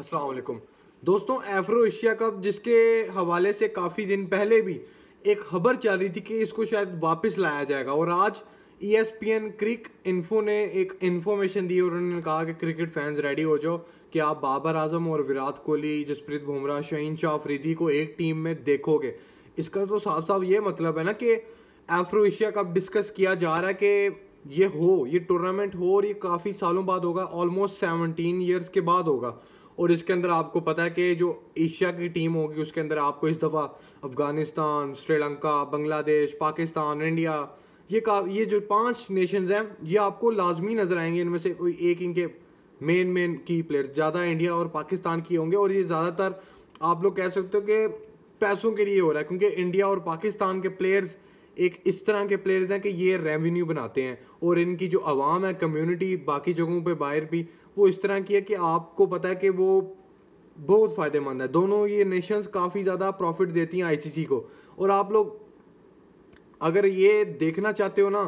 असलकुम दोस्तों Afro Asia cup जिसके हवाले से काफ़ी दिन पहले भी एक खबर चल रही थी कि इसको शायद वापस लाया जाएगा और आज E S P N cricinfo ने एक इन्फॉर्मेशन दी और उन्होंने कहा कि क्रिकेट फैंस रेडी हो जाओ कि आप बाबर आजम और विराट कोहली जसप्रीत बुमराह शहीन शाह अफरीदी को एक टीम में देखोगे इसका तो साफ साफ ये मतलब है ना कि एफ्रो एशिया कप डिस्कस किया जा रहा है कि ये हो ये टूर्नामेंट हो और ये काफ़ी सालों बाद होगा ऑलमोस्ट सेवनटीन ईयर्स के बाद होगा और इसके अंदर आपको पता है कि जो एशिया की टीम होगी उसके अंदर आपको इस दफ़ा अफ़गानिस्तान श्रीलंका बांग्लादेश पाकिस्तान इंडिया ये का ये जो पांच नेशंस हैं ये आपको लाजमी नज़र आएंगे इनमें से कोई एक इनके मेन मेन की प्लेयर ज़्यादा इंडिया और पाकिस्तान की होंगे और ये ज़्यादातर आप लोग कह सकते हो कि पैसों के लिए हो रहा है क्योंकि इंडिया और पाकिस्तान के प्लेयर्स एक इस तरह के प्लेयर्स हैं कि ये रेवेन्यू बनाते हैं और इनकी जो आवाम है कम्युनिटी बाकी जगहों पे बाहर भी वो इस तरह की है कि आपको पता है कि वो बहुत फ़ायदेमंद है दोनों ये नेशंस काफ़ी ज़्यादा प्रॉफिट देती हैं आईसीसी को और आप लोग अगर ये देखना चाहते हो ना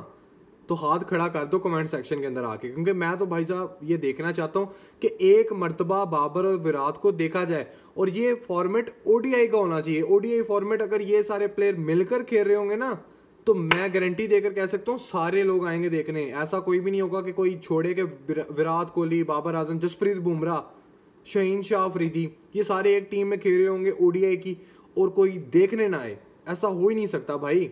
तो हाथ खड़ा कर दो कमेंट सेक्शन के अंदर आके क्योंकि मैं तो भाई साहब ये देखना चाहता हूँ कि एक मरतबा बाबर और विराट को देखा जाए और ये फॉर्मेट ओडीआई का होना चाहिए ओडीआई फॉर्मेट अगर ये सारे प्लेयर मिलकर खेल रहे होंगे ना तो मैं गारंटी देकर कह सकता हूँ सारे लोग आएंगे देखने ऐसा कोई भी नहीं होगा कि कोई छोड़े के विराट कोहली बाबर आजम जसप्रीत बुमराह शहीन शाह अफरीदी ये सारे एक टीम में खेल रहे होंगे ओडीआई की और कोई देखने ना आए ऐसा हो ही नहीं सकता भाई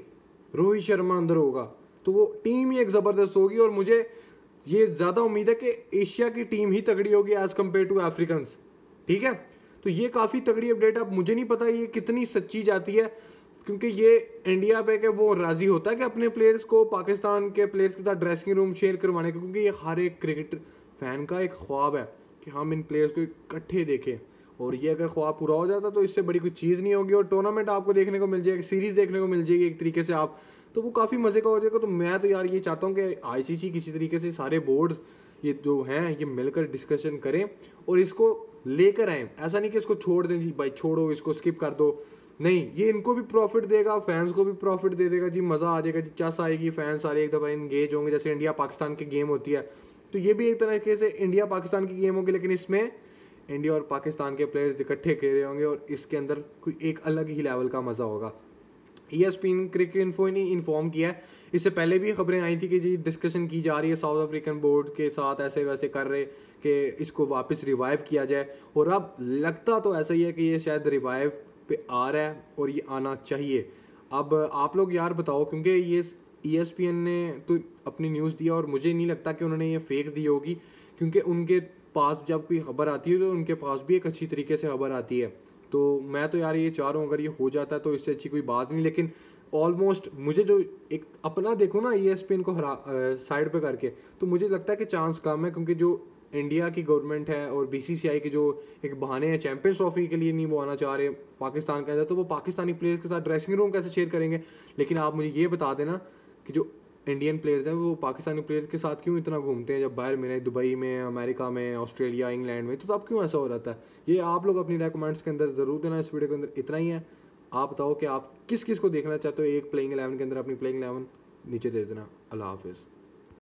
रोहित शर्मा अंदर होगा तो वो टीम ही एक ज़बरदस्त होगी और मुझे ये ज़्यादा उम्मीद है कि एशिया की टीम ही तगड़ी होगी एज़ कम्पेयर टू अफ्रीकन्स ठीक है तो ये काफ़ी तगड़ी अपडेट अब मुझे नहीं पता ये कितनी सच्ची जाती है क्योंकि ये इंडिया पे के वो राज़ी होता है कि अपने प्लेयर्स को पाकिस्तान के प्लेयर्स के साथ ड्रेसिंग रूम शेयर करवाने का क्योंकि ये हर एक क्रिकेट फ़ैन का एक ख्वाब है कि हम इन प्लेयर्स को इकट्ठे देखें और ये अगर ख्वाब पूरा हो जाता तो इससे बड़ी कोई चीज़ नहीं होगी और टूर्नामेंट आपको देखने को मिल जाएगी सीरीज़ देखने को मिल जाएगी एक तरीके से आप तो वो काफ़ी मज़े का हो जाएगा तो मैं तो यार ये चाहता हूँ कि आईसीसी किसी तरीके से सारे बोर्ड्स ये जो हैं ये मिलकर डिस्कशन करें और इसको लेकर आएँ ऐसा नहीं कि इसको छोड़ दें जी भाई छोड़ो इसको स्किप कर दो नहीं ये इनको भी प्रॉफिट देगा फैंस को भी प्रॉफिट दे देगा जी मज़ा आ जाएगा जी चस आएगी फैंस सारे एक दफ़ा इंगेज होंगे जैसे इंडिया पाकिस्तान की गेम होती है तो ये भी एक तरीके से इंडिया पाकिस्तान की गेम होगी लेकिन इसमें इंडिया और पाकिस्तान के प्लेयर्स इकट्ठे खेल रहे होंगे और इसके अंदर कोई एक अलग ही लेवल का मज़ा होगा E S P cricket info ने इन्फॉर्म किया है इससे पहले भी खबरें आई थी कि जी डिस्कशन की जा रही है साउथ अफ्रीकन बोर्ड के साथ ऐसे वैसे कर रहे कि इसको वापस रिवाइव किया जाए और अब लगता तो ऐसा ही है कि ये शायद रिवाइव पे आ रहा है और ये आना चाहिए अब आप लोग यार बताओ क्योंकि ये ई e ने तो अपनी न्यूज़ दिया और मुझे नहीं लगता कि उन्होंने ये फेक दी होगी क्योंकि उनके पास जब कोई खबर आती है तो उनके पास भी एक अच्छी तरीके से खबर आती है तो मैं तो यार ये चाह रहा हूँ अगर ये हो जाता है तो इससे अच्छी कोई बात नहीं लेकिन ऑलमोस्ट मुझे जो एक अपना देखो ना ई e एस को हरा साइड पे करके तो मुझे लगता है कि चांस कम है क्योंकि जो इंडिया की गवर्नमेंट है और बीसीसीआई के जो एक बहाने हैं चैंपियंस ट्रॉफी के लिए नहीं वो आना चाह रहे पाकिस्तान के अंदर तो वो पाकिस्तानी प्लेयर्स के साथ ड्रेसिंग रूम कैसे शेयर करेंगे लेकिन आप मुझे ये बता देना कि जो इंडियन प्लेयर्स हैं वो पाकिस्तानी प्लेयर्स के साथ क्यों इतना घूमते हैं जब बाहर में दुबई में अमेरिका में ऑस्ट्रेलिया इंग्लैंड में तो अब क्यों ऐसा हो रहा है ये आप लोग अपनी रेकमेंड्स के अंदर ज़रूर देना इस वीडियो के अंदर इतना ही है आप बताओ कि आप किस किस को देखना चाहते हो एक प्लेइंग एलेवन के अंदर अपनी प्लेइंग एलेवन नीचे दे देना अल्लाह हाफिज़